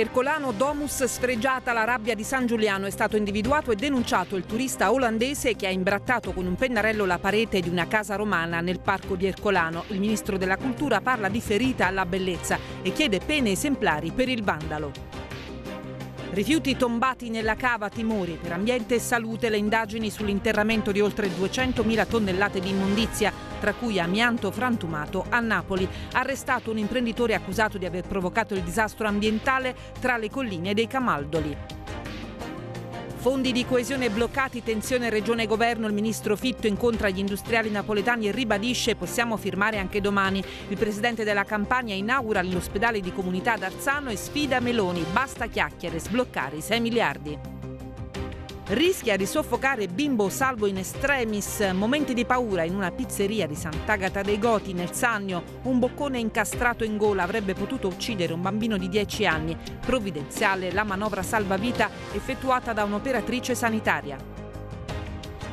Ercolano Domus sfregiata la rabbia di San Giuliano è stato individuato e denunciato il turista olandese che ha imbrattato con un pennarello la parete di una casa romana nel parco di Ercolano. Il ministro della cultura parla di ferita alla bellezza e chiede pene esemplari per il vandalo. Rifiuti tombati nella cava Timori per ambiente e salute le indagini sull'interramento di oltre 200.000 tonnellate di immondizia, tra cui amianto frantumato a Napoli. Arrestato un imprenditore accusato di aver provocato il disastro ambientale tra le colline dei Camaldoli. Fondi di coesione bloccati, tensione regione governo, il ministro Fitto incontra gli industriali napoletani e ribadisce possiamo firmare anche domani. Il presidente della Campania inaugura l'ospedale di comunità d'Arzano e sfida Meloni, basta chiacchiere, sbloccare i 6 miliardi rischia di soffocare bimbo salvo in estremis. Momenti di paura in una pizzeria di Sant'Agata dei Goti nel Sannio. Un boccone incastrato in gola avrebbe potuto uccidere un bambino di 10 anni. Provvidenziale la manovra salvavita effettuata da un'operatrice sanitaria.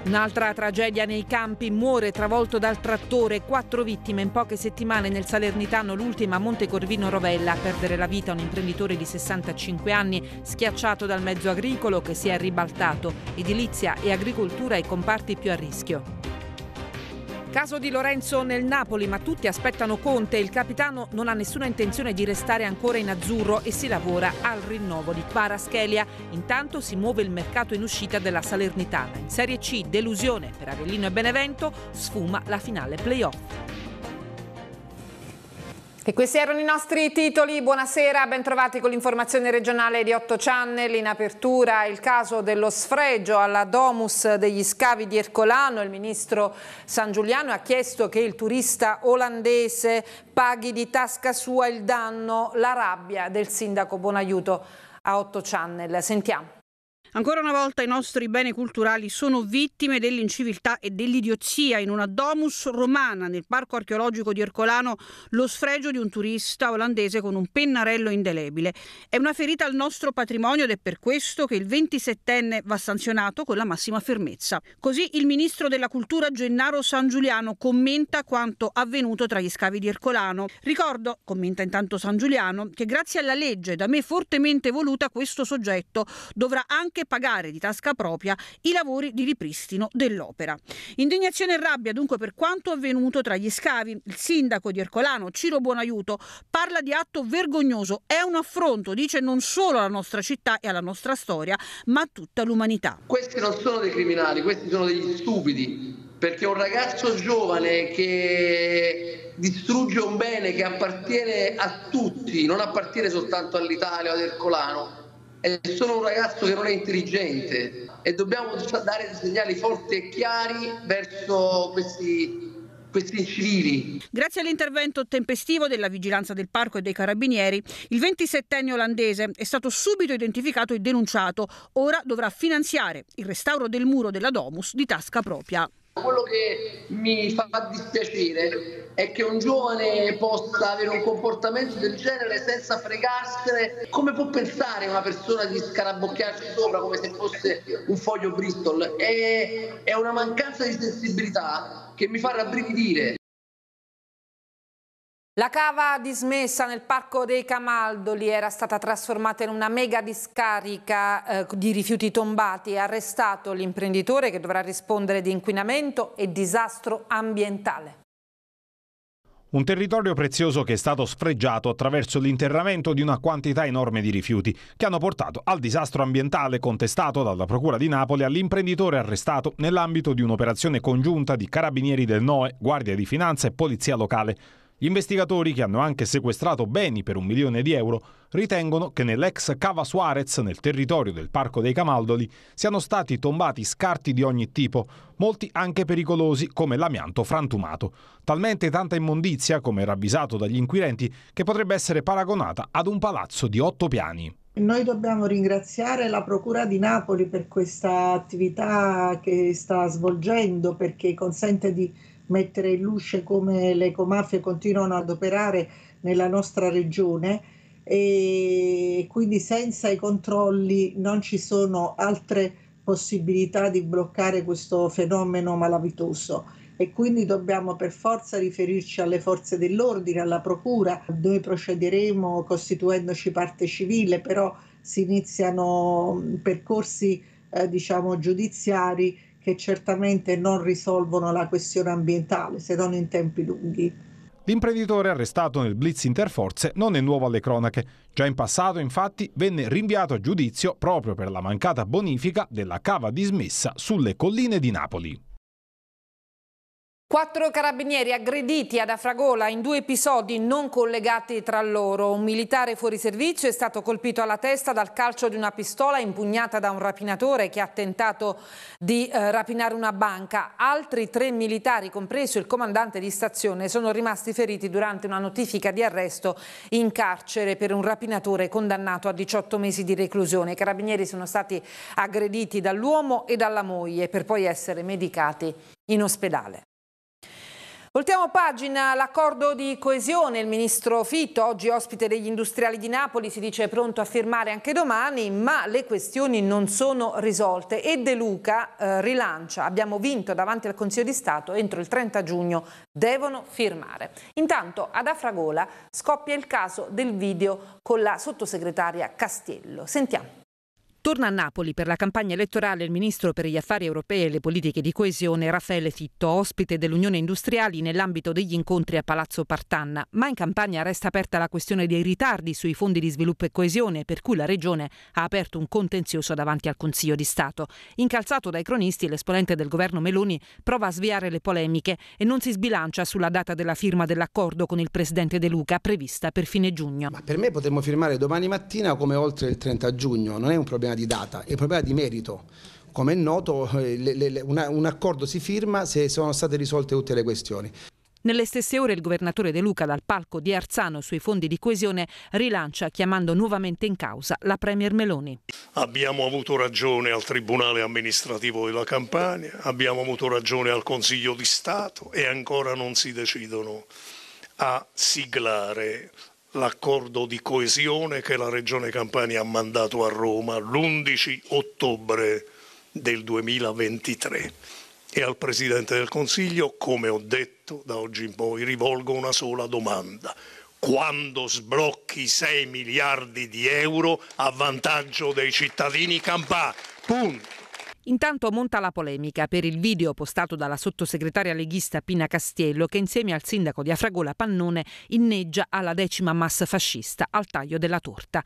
Un'altra tragedia nei campi, muore travolto dal trattore, quattro vittime in poche settimane nel Salernitano, l'ultima a Montecorvino Rovella, a perdere la vita un imprenditore di 65 anni schiacciato dal mezzo agricolo che si è ribaltato, edilizia e agricoltura i comparti più a rischio. Caso di Lorenzo nel Napoli, ma tutti aspettano Conte. Il capitano non ha nessuna intenzione di restare ancora in azzurro e si lavora al rinnovo di Paraschelia. Intanto si muove il mercato in uscita della Salernitana. In Serie C, delusione per Avellino e Benevento, sfuma la finale playoff. E questi erano i nostri titoli, buonasera, bentrovati con l'informazione regionale di 8 Channel, in apertura il caso dello sfregio alla Domus degli scavi di Ercolano, il ministro San Giuliano ha chiesto che il turista olandese paghi di tasca sua il danno, la rabbia del sindaco Bonaiuto a 8 Channel, sentiamo. Ancora una volta i nostri beni culturali sono vittime dell'inciviltà e dell'idiozia. In una domus romana nel parco archeologico di Ercolano lo sfregio di un turista olandese con un pennarello indelebile. È una ferita al nostro patrimonio ed è per questo che il 27enne va sanzionato con la massima fermezza. Così il ministro della cultura Gennaro San Giuliano commenta quanto avvenuto tra gli scavi di Ercolano. Ricordo, commenta intanto San Giuliano, che grazie alla legge da me fortemente voluta questo soggetto dovrà anche anche pagare di tasca propria i lavori di ripristino dell'opera. Indignazione e rabbia dunque per quanto avvenuto tra gli scavi. Il sindaco di Ercolano, Ciro Buonaiuto, parla di atto vergognoso. È un affronto, dice, non solo alla nostra città e alla nostra storia, ma a tutta l'umanità. Questi non sono dei criminali, questi sono degli stupidi, perché un ragazzo giovane che distrugge un bene che appartiene a tutti, non appartiene soltanto all'Italia o ad Ercolano, è solo un ragazzo che non è intelligente e dobbiamo dare dei segnali forti e chiari verso questi questi civili. Grazie all'intervento tempestivo della vigilanza del parco e dei carabinieri, il 27enne olandese è stato subito identificato e denunciato. Ora dovrà finanziare il restauro del muro della Domus di tasca propria. Quello che mi fa dispiacere è che un giovane possa avere un comportamento del genere senza fregarsene. Come può pensare una persona di scarabocchiarci sopra come se fosse un foglio Bristol? È, è una mancanza di sensibilità che mi fa rabbrividire. La cava dismessa nel parco dei Camaldoli era stata trasformata in una mega discarica eh, di rifiuti tombati arrestato l'imprenditore che dovrà rispondere di inquinamento e disastro ambientale. Un territorio prezioso che è stato sfregiato attraverso l'interramento di una quantità enorme di rifiuti che hanno portato al disastro ambientale contestato dalla Procura di Napoli all'imprenditore arrestato nell'ambito di un'operazione congiunta di carabinieri del NOE, Guardia di Finanza e Polizia Locale. Gli investigatori, che hanno anche sequestrato beni per un milione di euro, ritengono che nell'ex Cava Suarez, nel territorio del Parco dei Camaldoli, siano stati tombati scarti di ogni tipo, molti anche pericolosi come l'amianto frantumato. Talmente tanta immondizia, come ravvisato dagli inquirenti, che potrebbe essere paragonata ad un palazzo di otto piani. Noi dobbiamo ringraziare la Procura di Napoli per questa attività che sta svolgendo perché consente di mettere in luce come le ecomafie continuano ad operare nella nostra regione e quindi senza i controlli non ci sono altre possibilità di bloccare questo fenomeno malavitoso e quindi dobbiamo per forza riferirci alle forze dell'ordine, alla procura. Noi procederemo costituendoci parte civile, però si iniziano percorsi eh, diciamo giudiziari che certamente non risolvono la questione ambientale, se non in tempi lunghi. L'imprenditore arrestato nel blitz interforze non è nuovo alle cronache. Già in passato, infatti, venne rinviato a giudizio proprio per la mancata bonifica della cava dismessa sulle colline di Napoli. Quattro carabinieri aggrediti ad Afragola in due episodi non collegati tra loro. Un militare fuori servizio è stato colpito alla testa dal calcio di una pistola impugnata da un rapinatore che ha tentato di eh, rapinare una banca. Altri tre militari, compreso il comandante di stazione, sono rimasti feriti durante una notifica di arresto in carcere per un rapinatore condannato a 18 mesi di reclusione. I carabinieri sono stati aggrediti dall'uomo e dalla moglie per poi essere medicati in ospedale. Voltiamo pagina, l'accordo di coesione, il ministro Fitto, oggi ospite degli industriali di Napoli, si dice pronto a firmare anche domani, ma le questioni non sono risolte e De Luca eh, rilancia, abbiamo vinto davanti al Consiglio di Stato, entro il 30 giugno devono firmare. Intanto ad Afragola scoppia il caso del video con la sottosegretaria Castiello. Sentiamo. Torna a Napoli per la campagna elettorale il ministro per gli affari europei e le politiche di coesione Raffaele Fitto, ospite dell'Unione Industriali nell'ambito degli incontri a Palazzo Partanna. Ma in campagna resta aperta la questione dei ritardi sui fondi di sviluppo e coesione, per cui la Regione ha aperto un contenzioso davanti al Consiglio di Stato. Incalzato dai cronisti, l'esponente del governo Meloni prova a sviare le polemiche e non si sbilancia sulla data della firma dell'accordo con il presidente De Luca prevista per fine giugno. Ma per me potremmo firmare domani mattina come oltre il 30 giugno, non è un problema problema di data, è un problema di merito. Come è noto, eh, le, le, una, un accordo si firma se sono state risolte tutte le questioni. Nelle stesse ore il governatore De Luca dal palco di Arzano sui fondi di coesione rilancia chiamando nuovamente in causa la Premier Meloni. Abbiamo avuto ragione al Tribunale amministrativo della Campania, abbiamo avuto ragione al Consiglio di Stato e ancora non si decidono a siglare l'accordo di coesione che la Regione Campania ha mandato a Roma l'11 ottobre del 2023. E al Presidente del Consiglio, come ho detto, da oggi in poi rivolgo una sola domanda. Quando sblocchi 6 miliardi di euro a vantaggio dei cittadini campani? Punto. Intanto monta la polemica per il video postato dalla sottosegretaria leghista Pina Castiello che insieme al sindaco di Afragola Pannone inneggia alla decima massa fascista al taglio della torta.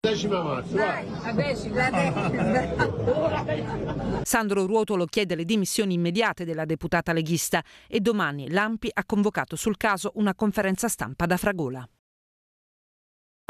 Decima marzo, vai. Sandro Ruotolo chiede le dimissioni immediate della deputata leghista e domani l'Ampi ha convocato sul caso una conferenza stampa da Fragola.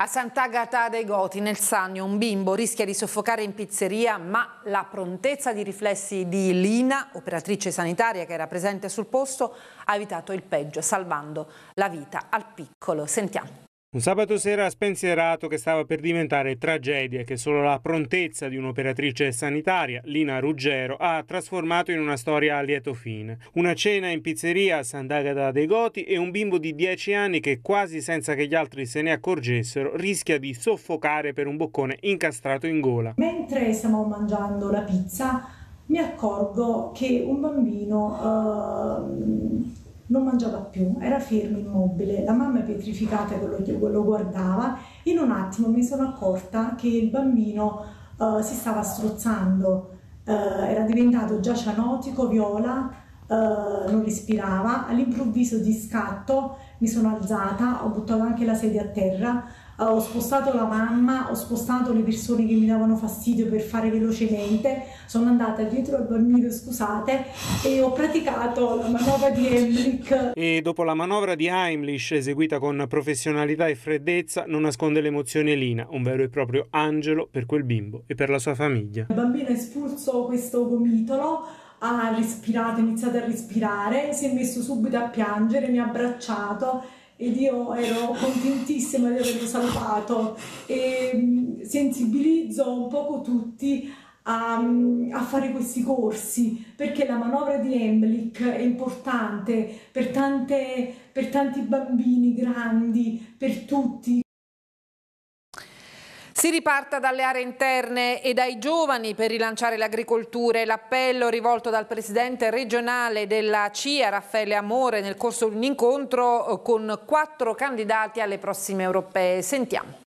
A Sant'Agata dei Goti, nel Sannio, un bimbo rischia di soffocare in pizzeria, ma la prontezza di riflessi di Lina, operatrice sanitaria che era presente sul posto, ha evitato il peggio, salvando la vita al piccolo. Sentiamo. Un sabato sera spensierato che stava per diventare tragedia che solo la prontezza di un'operatrice sanitaria, Lina Ruggero, ha trasformato in una storia a lieto fine. Una cena in pizzeria a Sant'Agata dei Goti e un bimbo di 10 anni che quasi senza che gli altri se ne accorgessero rischia di soffocare per un boccone incastrato in gola. Mentre stavo mangiando la pizza mi accorgo che un bambino... Uh non mangiava più, era fermo, immobile, la mamma è pietrificata lo, lo guardava, in un attimo mi sono accorta che il bambino uh, si stava strozzando, uh, era diventato già cianotico, viola, uh, non respirava, all'improvviso di scatto mi sono alzata, ho buttato anche la sedia a terra, eh, ho spostato la mamma, ho spostato le persone che mi davano fastidio per fare velocemente, sono andata dietro al bambino, scusate, e ho praticato la manovra di Heimlich. E dopo la manovra di Heimlich, eseguita con professionalità e freddezza, non nasconde l'emozione Lina, un vero e proprio angelo per quel bimbo e per la sua famiglia. Il bambino ha espulso questo gomitolo, ha respirato, ha iniziato a respirare, si è messo subito a piangere, mi ha abbracciato ed io ero contentissima di averlo salvato e sensibilizzo un poco tutti a, a, fare questi corsi perché la manovra di Emblick è importante per, tante, per tanti bambini grandi, per tutti. Si riparta dalle aree interne e dai giovani per rilanciare l'agricoltura e l'appello rivolto dal presidente regionale della CIA Raffaele Amore nel corso di un incontro eh, con quattro candidati alle prossime europee. Sentiamo.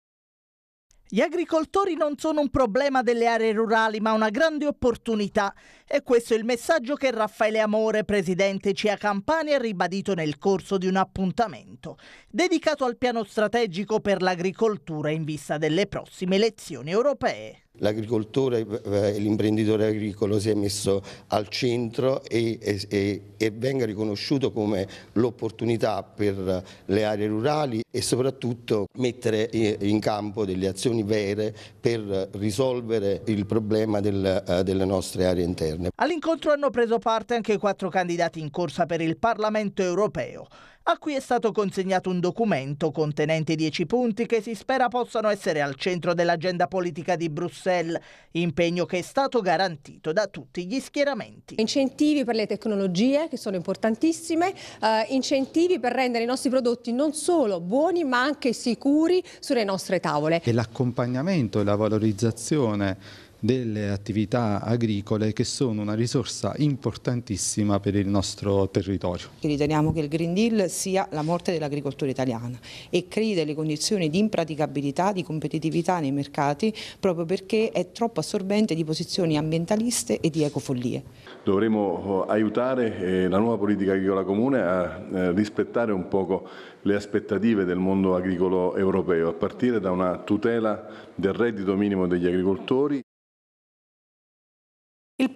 Gli agricoltori non sono un problema delle aree rurali, ma una grande opportunità. E questo è il messaggio che Raffaele Amore, presidente CIA Campania, ha ribadito nel corso di un appuntamento dedicato al piano strategico per l'agricoltura in vista delle prossime elezioni europee. L'agricoltore e eh, l'imprenditore agricolo si è messo al centro e, e, e venga riconosciuto come l'opportunità per le aree rurali e soprattutto mettere in campo delle azioni vere per risolvere il problema del, eh, delle nostre aree interne. All'incontro hanno preso parte anche quattro candidati in corsa per il Parlamento europeo a cui è stato consegnato un documento contenente dieci punti che si spera possano essere al centro dell'agenda politica di Bruxelles, impegno che è stato garantito da tutti gli schieramenti. Incentivi per le tecnologie che sono importantissime, eh, incentivi per rendere i nostri prodotti non solo buoni ma anche sicuri sulle nostre tavole. E l'accompagnamento e la valorizzazione delle attività agricole che sono una risorsa importantissima per il nostro territorio. Riteniamo che il Green Deal sia la morte dell'agricoltura italiana e crei delle condizioni di impraticabilità, di competitività nei mercati proprio perché è troppo assorbente di posizioni ambientaliste e di ecofollie. Dovremo eh, aiutare eh, la nuova politica agricola comune a eh, rispettare un poco le aspettative del mondo agricolo europeo, a partire da una tutela del reddito minimo degli agricoltori.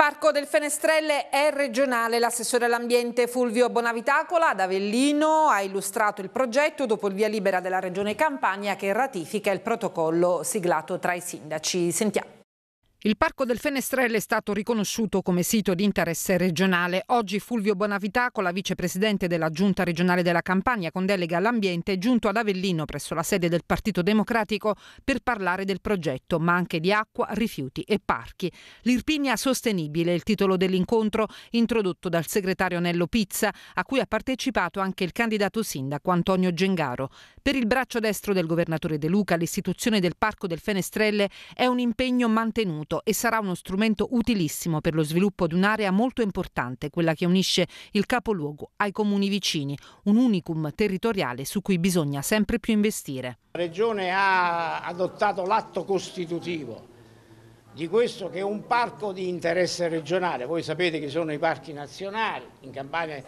Parco del Fenestrelle è regionale. L'assessore all'ambiente Fulvio Bonavitacola ad Avellino ha illustrato il progetto dopo il via libera della Regione Campania che ratifica il protocollo siglato tra i sindaci. Sentiamo. Il Parco del Fenestrelle è stato riconosciuto come sito di interesse regionale. Oggi Fulvio la vicepresidente della Giunta regionale della Campania con delega all'ambiente, è giunto ad Avellino presso la sede del Partito Democratico per parlare del progetto, ma anche di acqua, rifiuti e parchi. L'Irpinia sostenibile è il titolo dell'incontro introdotto dal segretario Nello Pizza, a cui ha partecipato anche il candidato sindaco Antonio Gengaro. Per il braccio destro del governatore De Luca, l'istituzione del Parco del Fenestrelle è un impegno mantenuto riconosciuto e sarà uno strumento utilissimo per lo sviluppo di un'area molto importante, quella che unisce il capoluogo ai comuni vicini, un unicum territoriale su cui bisogna sempre più investire. La Regione ha adottato l'atto costitutivo di questo che è un parco di interesse regionale, voi sapete che sono i parchi nazionali, in Campania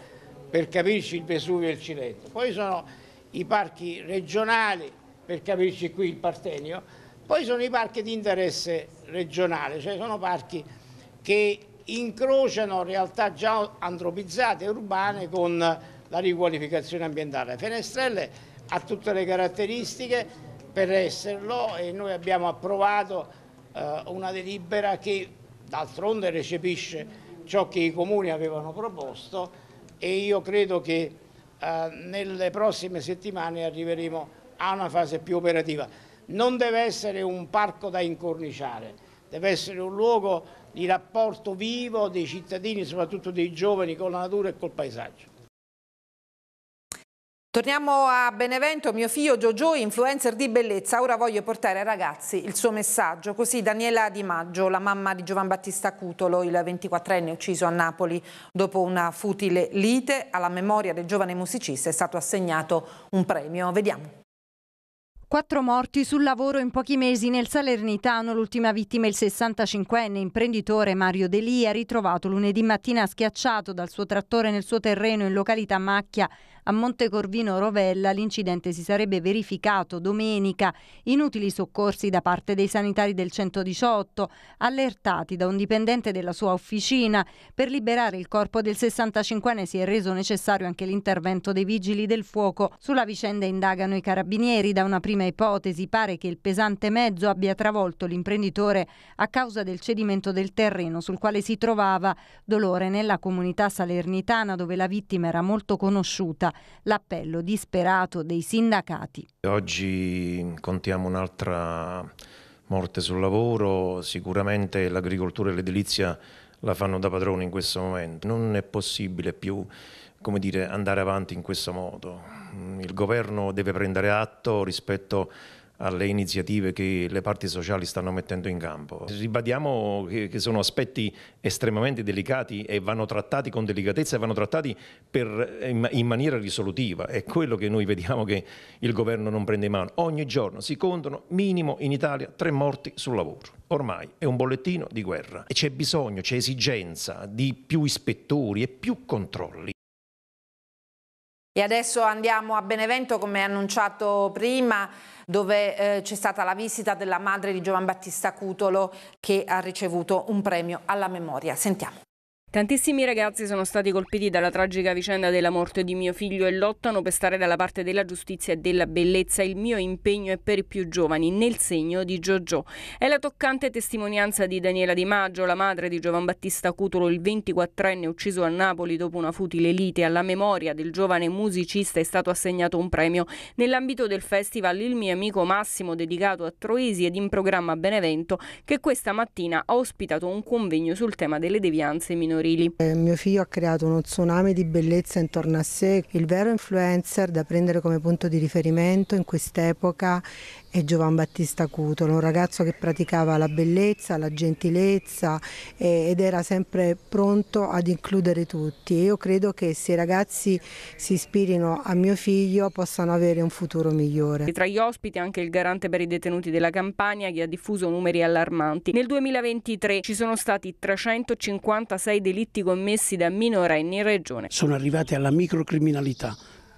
per capirci il Vesuvio e il Cilento, poi sono i parchi regionali, per capirci qui il Partenio, poi sono i parchi di interesse regionale, cioè sono parchi che incrociano realtà già antropizzate e urbane con la riqualificazione ambientale. Fenestrelle ha tutte le caratteristiche per esserlo e noi abbiamo approvato eh, una delibera che d'altronde recepisce ciò che i comuni avevano proposto e io credo che eh, nelle prossime settimane arriveremo a una fase più operativa non deve essere un parco da incorniciare, deve essere un luogo di rapporto vivo dei cittadini, soprattutto dei giovani, con la natura e col paesaggio. Torniamo a Benevento, mio figlio Giogio, influencer di bellezza, ora voglio portare ai ragazzi il suo messaggio. Così Daniela Di Maggio, la mamma di Giovan Battista Cutolo, il 24enne ucciso a Napoli dopo una futile lite, alla memoria del giovane musicista è stato assegnato un premio. Vediamo. Quattro morti sul lavoro in pochi mesi nel Salernitano, l'ultima vittima il 65enne imprenditore Mario Delia, ritrovato lunedì mattina schiacciato dal suo trattore nel suo terreno in località Macchia a Montecorvino Rovella l'incidente si sarebbe verificato domenica. Inutili soccorsi da parte dei sanitari del 118, allertati da un dipendente della sua officina. Per liberare il corpo del 65enne si è reso necessario anche l'intervento dei vigili del fuoco. Sulla vicenda indagano i carabinieri. Da una prima ipotesi pare che il pesante mezzo abbia travolto l'imprenditore a causa del cedimento del terreno sul quale si trovava. Dolore nella comunità salernitana dove la vittima era molto conosciuta l'appello disperato dei sindacati. Oggi contiamo un'altra morte sul lavoro, sicuramente l'agricoltura e l'edilizia la fanno da padrone in questo momento. Non è possibile più come dire, andare avanti in questo modo. Il governo deve prendere atto rispetto a alle iniziative che le parti sociali stanno mettendo in campo. Ribadiamo che, che sono aspetti estremamente delicati e vanno trattati con delicatezza e vanno trattati per, in, in maniera risolutiva. È quello che noi vediamo che il governo non prende in mano. Ogni giorno si contano minimo in Italia tre morti sul lavoro. Ormai è un bollettino di guerra e c'è bisogno, c'è esigenza di più ispettori e più controlli e adesso andiamo a Benevento, come annunciato prima, dove eh, c'è stata la visita della madre di Giovan Battista Cutolo che ha ricevuto un premio alla memoria. Sentiamo. Tantissimi ragazzi sono stati colpiti dalla tragica vicenda della morte di mio figlio e lottano per stare dalla parte della giustizia e della bellezza. Il mio impegno è per i più giovani, nel segno di Giorgio. È la toccante testimonianza di Daniela Di Maggio, la madre di Giovan Battista Cutolo, il 24enne ucciso a Napoli dopo una futile lite. Alla memoria del giovane musicista è stato assegnato un premio nell'ambito del festival Il mio amico Massimo dedicato a Troisi ed in programma Benevento che questa mattina ha ospitato un convegno sul tema delle devianze minori minorili. Eh, mio figlio ha creato uno tsunami di bellezza intorno a sé, il vero influencer da prendere come punto di riferimento in quest'epoca è Giovan Battista Cutolo, un ragazzo che praticava la bellezza, la gentilezza eh, ed era sempre pronto ad includere tutti. Io credo che se i ragazzi si ispirino a mio figlio possano avere un futuro migliore. E tra gli ospiti anche il garante per i detenuti della Campania che ha diffuso numeri allarmanti. Nel 2023 ci sono stati 356 delitti commessi da minorenni in regione. Sono arrivati alla microcriminalità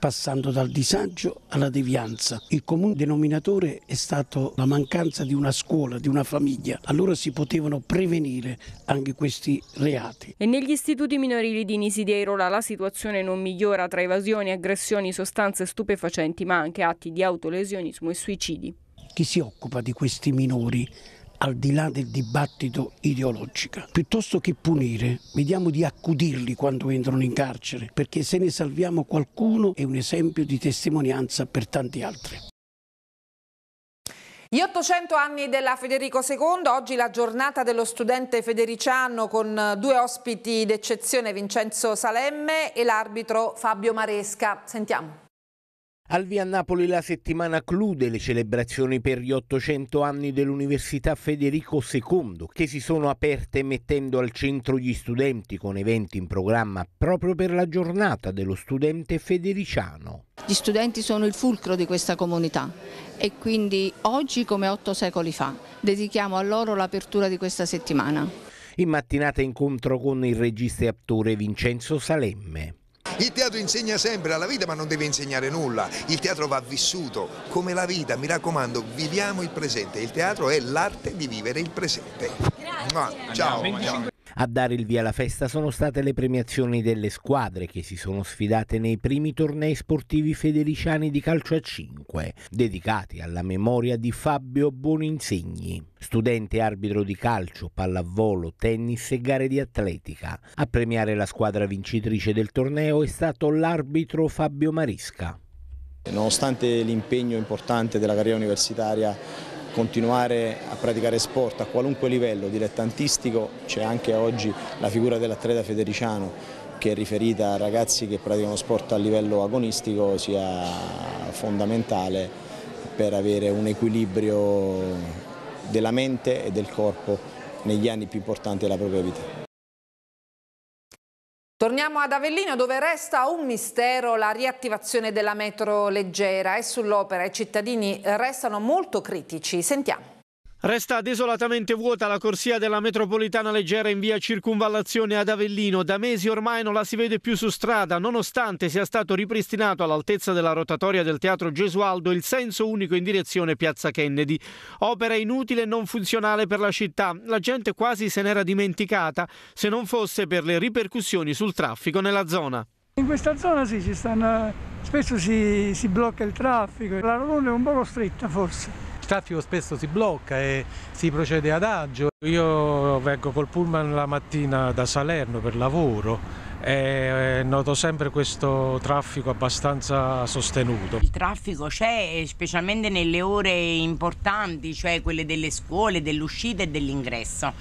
passando dal disagio alla devianza. Il comune denominatore è stato la mancanza di una scuola, di una famiglia. Allora si potevano prevenire anche questi reati. E negli istituti minorili di Nisideirola la situazione non migliora tra evasioni, aggressioni, sostanze stupefacenti, ma anche atti di autolesionismo e suicidi. Chi si occupa di questi minori? al di là del dibattito ideologico. Piuttosto che punire, vediamo di accudirli quando entrano in carcere, perché se ne salviamo qualcuno è un esempio di testimonianza per tanti altri. Gli 800 anni della Federico II, oggi la giornata dello studente federiciano con due ospiti d'eccezione Vincenzo Salemme e l'arbitro Fabio Maresca. Sentiamo. Al via Napoli la settimana clude le celebrazioni per gli 800 anni dell'Università Federico II, che si sono aperte mettendo al centro gli studenti con eventi in programma proprio per la giornata dello studente federiciano. Gli studenti sono il fulcro di questa comunità e quindi oggi come otto secoli fa dedichiamo a loro l'apertura di questa settimana. In mattinata incontro con il regista e attore Vincenzo Salemme. Il teatro insegna sempre alla vita ma non deve insegnare nulla, il teatro va vissuto come la vita, mi raccomando viviamo il presente, il teatro è l'arte di vivere il presente. Grazie. Ciao. A dare il via alla festa sono state le premiazioni delle squadre che si sono sfidate nei primi tornei sportivi federiciani di calcio a 5, dedicati alla memoria di Fabio Boninsegni, studente arbitro di calcio, pallavolo, tennis e gare di atletica. A premiare la squadra vincitrice del torneo è stato l'arbitro Fabio Marisca. Nonostante l'impegno importante della carriera universitaria continuare a praticare sport a qualunque livello dilettantistico, c'è anche oggi la figura dell'atleta federiciano che è riferita a ragazzi che praticano sport a livello agonistico sia fondamentale per avere un equilibrio della mente e del corpo negli anni più importanti della propria vita. Torniamo ad Avellino dove resta un mistero la riattivazione della metro leggera e sull'opera i cittadini restano molto critici. Sentiamo. Resta desolatamente vuota la corsia della metropolitana leggera in via Circunvallazione ad Avellino. Da mesi ormai non la si vede più su strada, nonostante sia stato ripristinato all'altezza della rotatoria del Teatro Gesualdo il senso unico in direzione Piazza Kennedy. Opera inutile e non funzionale per la città. La gente quasi se n'era dimenticata, se non fosse per le ripercussioni sul traffico nella zona. In questa zona sì, stanno... spesso si, si blocca il traffico, la ruota è un po' stretta forse il traffico spesso si blocca e si procede ad agio. Io vengo col pullman la mattina da Salerno per lavoro e eh, noto sempre questo traffico abbastanza sostenuto. Il traffico c'è eh, specialmente nelle ore importanti, cioè quelle delle scuole, dell'uscita e dell'ingresso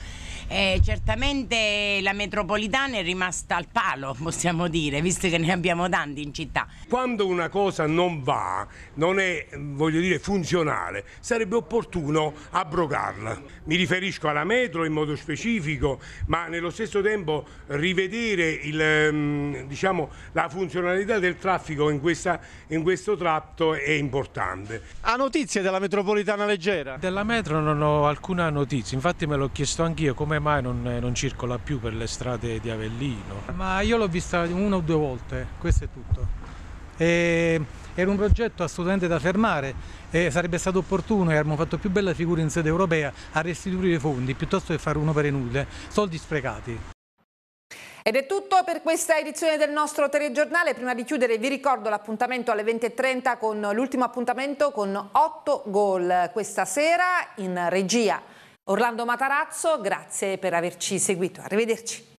eh, certamente la metropolitana è rimasta al palo, possiamo dire, visto che ne abbiamo tanti in città. Quando una cosa non va, non è, voglio dire, funzionale, sarebbe opportuno abrogarla. Mi riferisco alla metro in modo specifico, ma nello stesso tempo rivedere il, ehm, diciamo, la funzionalità del traffico in, questa, in questo tratto è importante. Ha notizie della metropolitana leggera? Della metro non ho alcuna notizia, infatti me l'ho chiesto anch'io come come mai non, eh, non circola più per le strade di Avellino? Ma io l'ho vista una o due volte, questo è tutto. E era un progetto assolutamente da fermare e sarebbe stato opportuno e avremmo fatto più bella figura in sede europea a restituire i fondi piuttosto che fare un'opera inutile, soldi sprecati. Ed è tutto per questa edizione del nostro telegiornale. Prima di chiudere vi ricordo l'appuntamento alle 20.30 con l'ultimo appuntamento con 8 gol questa sera in regia Orlando Matarazzo, grazie per averci seguito. Arrivederci.